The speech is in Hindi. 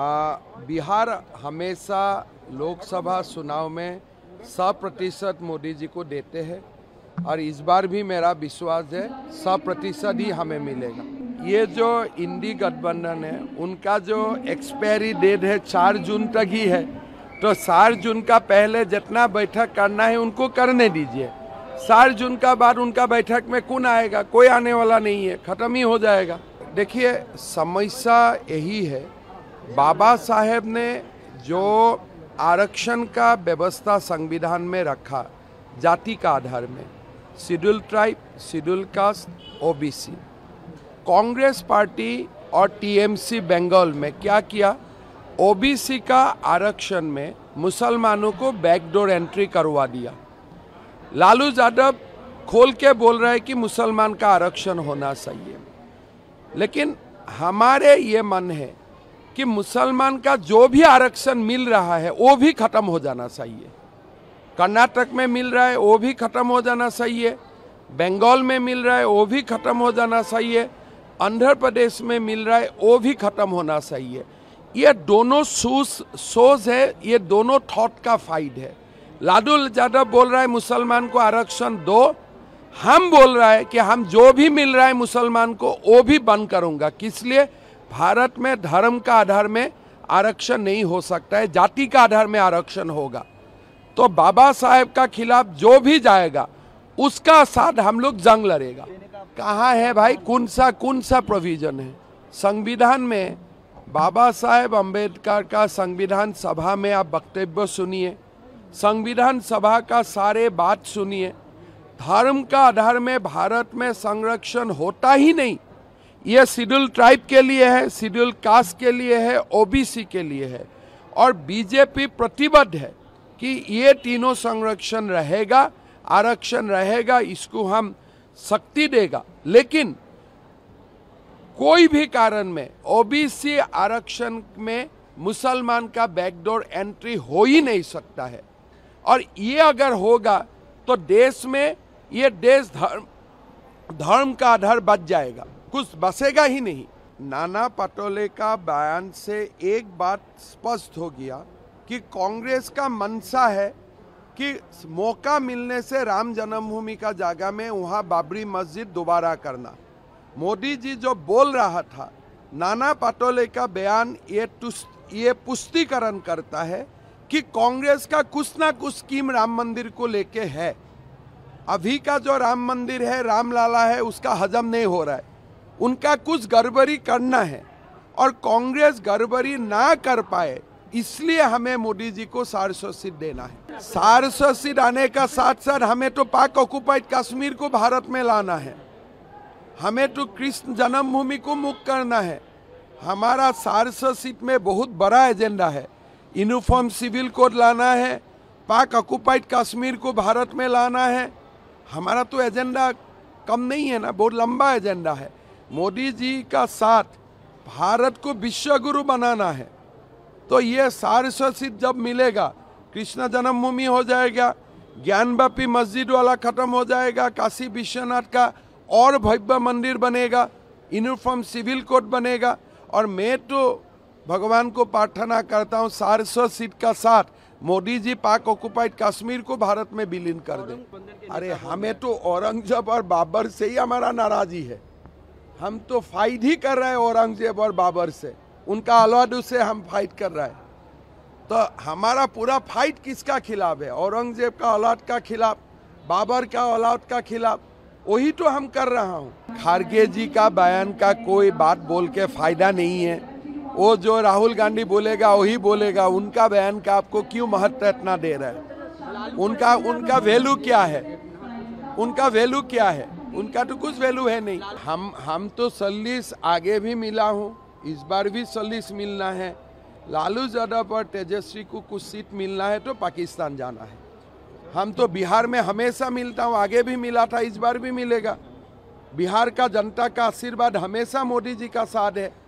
आ, बिहार हमेशा लोकसभा चुनाव में सौ प्रतिशत मोदी जी को देते हैं और इस बार भी मेरा विश्वास है सौ प्रतिशत ही हमें मिलेगा ये जो इंडी गठबंधन है उनका जो एक्सपायरी डेट है चार जून तक ही है तो चार जून का पहले जितना बैठक करना है उनको करने दीजिए चार जून का बाद उनका बैठक में कौन आएगा कोई आने वाला नहीं है ख़त्म ही हो जाएगा देखिए समस्या यही है बाबा साहेब ने जो आरक्षण का व्यवस्था संविधान में रखा जाति का आधार में schedule tribe schedule caste OBC Congress party और टीएमसी बंगाल में क्या किया ओबीसी का आरक्षण में मुसलमानों को बैकडोर एंट्री करवा दिया लालू यादव खोल के बोल रहे हैं कि मुसलमान का आरक्षण होना चाहिए लेकिन हमारे ये मन है कि मुसलमान का जो भी आरक्षण मिल रहा है वो भी खत्म हो जाना चाहिए कर्नाटक में मिल रहा है वो भी खत्म हो जाना चाहिए बंगाल में मिल रहा है वो भी खत्म हो जाना चाहिए आंध्र प्रदेश में मिल रहा है वो भी खत्म होना चाहिए ये दोनों सूस सोज है ये दोनों थॉट का फाइट है लाडू यादव बोल रहा है मुसलमान को आरक्षण दो हम बोल रहा है कि हम जो भी मिल रहा है मुसलमान को वो भी बंद करूंगा किस लिए भारत में धर्म का आधार में आरक्षण नहीं हो सकता है जाति का आधार में आरक्षण होगा तो बाबा साहेब का खिलाफ जो भी जाएगा उसका साथ हम लोग जंग लड़ेगा कहाँ है भाई कौन सा कौन सा प्रोविजन है संविधान में बाबा साहेब अम्बेडकर का संविधान सभा में आप वक्तव्य सुनिए संविधान सभा का सारे बात सुनिए धर्म का आधार में भारत में संरक्षण होता ही नहीं यह शेड्यूल ट्राइब के लिए है शेड्यूल कास्ट के लिए है ओबीसी के लिए है और बीजेपी प्रतिबद्ध है कि ये तीनों संरक्षण रहेगा आरक्षण रहेगा इसको हम शक्ति देगा लेकिन कोई भी कारण में ओबीसी आरक्षण में मुसलमान का बैकडोर एंट्री हो ही नहीं सकता है और ये अगर होगा तो देश में ये देश धर्म धर्म का आधार बच जाएगा कुछ बसेगा ही नहीं नाना पटोले का बयान से एक बात स्पष्ट हो गया कि कांग्रेस का मनसा है कि मौका मिलने से राम जन्मभूमि का जगह में वहाँ बाबरी मस्जिद दोबारा करना मोदी जी जो बोल रहा था नाना पटोले का बयान ये ये पुष्टिकरण करता है कि कांग्रेस का कुछ ना कुछ स्कीम राम मंदिर को लेके है अभी का जो राम मंदिर है रामलाला है उसका हजम नहीं हो रहा है उनका कुछ गड़बड़ी करना है और कांग्रेस गड़बड़ी ना कर पाए इसलिए हमें मोदी जी को सारसो सीट देना है सारसो सीट आने का साथ साथ हमें तो पाक ऑक्युपाइड कश्मीर को भारत में लाना है हमें तो कृष्ण जन्मभूमि को मुक्त करना है हमारा सारसो सीट में बहुत बड़ा एजेंडा है यूनिफॉर्म सिविल कोड लाना है पाक ऑक्युपाइड कश्मीर को भारत में लाना है हमारा तो एजेंडा कम नहीं है ना बहुत लंबा एजेंडा है मोदी जी का साथ भारत को विश्व गुरु बनाना है तो ये सारस्वत सीट जब मिलेगा कृष्ण जन्मभूमि हो जाएगा ज्ञानव्यापी मस्जिद वाला खत्म हो जाएगा काशी विश्वनाथ का और भव्य मंदिर बनेगा यूनिफॉर्म सिविल कोड बनेगा और मैं तो भगवान को प्रार्थना करता हूँ सारस्वत सीट का साथ मोदी जी पाक ऑक्युपाइड कश्मीर को भारत में विलीन कर दे अरे हमें तो औरंगजेब और बाबर से ही हमारा नाराजी है हम तो फाइट ही कर रहे हैं औरंगजेब और बाबर से उनका अलॉड से हम फाइट कर रहे हैं तो हमारा पूरा फाइट किसका खिलाफ है औरंगजेब का औलाद का खिलाफ बाबर का औलाद का खिलाफ वही तो हम कर रहा हूँ खारगे जी का बयान का कोई बात बोल के फायदा नहीं है वो जो राहुल गांधी बोलेगा वही बोलेगा उनका बयान का आपको क्यों महत्व इतना दे रहा है उनका उनका वैल्यू क्या है उनका वैल्यू क्या है उनका तो कुछ वैल्यू है नहीं हम हम तो सल्लिस आगे भी मिला हूँ इस बार भी सल्लिस मिलना है लालू यादव और तेजस्वी को कुछ सीट मिलना है तो पाकिस्तान जाना है हम तो बिहार में हमेशा मिलता हूँ आगे भी मिला था इस बार भी मिलेगा बिहार का जनता का आशीर्वाद हमेशा मोदी जी का साथ है